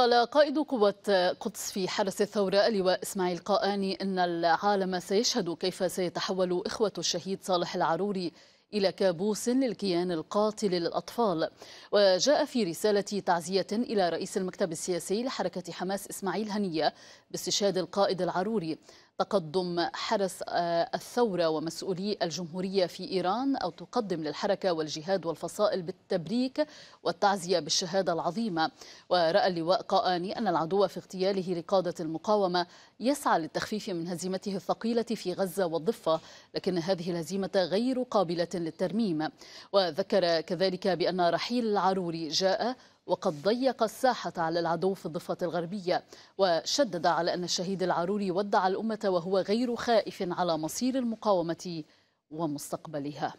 قال قائد قوة قدس في حرس الثورة اللواء إسماعيل قاني أن العالم سيشهد كيف سيتحول إخوة الشهيد صالح العروري إلى كابوس للكيان القاتل للأطفال وجاء في رسالة تعزية إلى رئيس المكتب السياسي لحركة حماس إسماعيل هنية باستشهاد القائد العروري تقدم حرس آه، الثورة ومسؤولي الجمهورية في إيران أو تقدم للحركة والجهاد والفصائل بالتبريك والتعزية بالشهادة العظيمة ورأى اللواء قاني أن العدو في اغتياله لقادة المقاومة يسعى للتخفيف من هزيمته الثقيلة في غزة والضفة لكن هذه الهزيمة غير قابلة للترميم وذكر كذلك بأن رحيل العروري جاء وقد ضيق الساحة على العدو في الضفة الغربية وشدد على أن الشهيد العروري ودع الأمة وهو غير خائف على مصير المقاومة ومستقبلها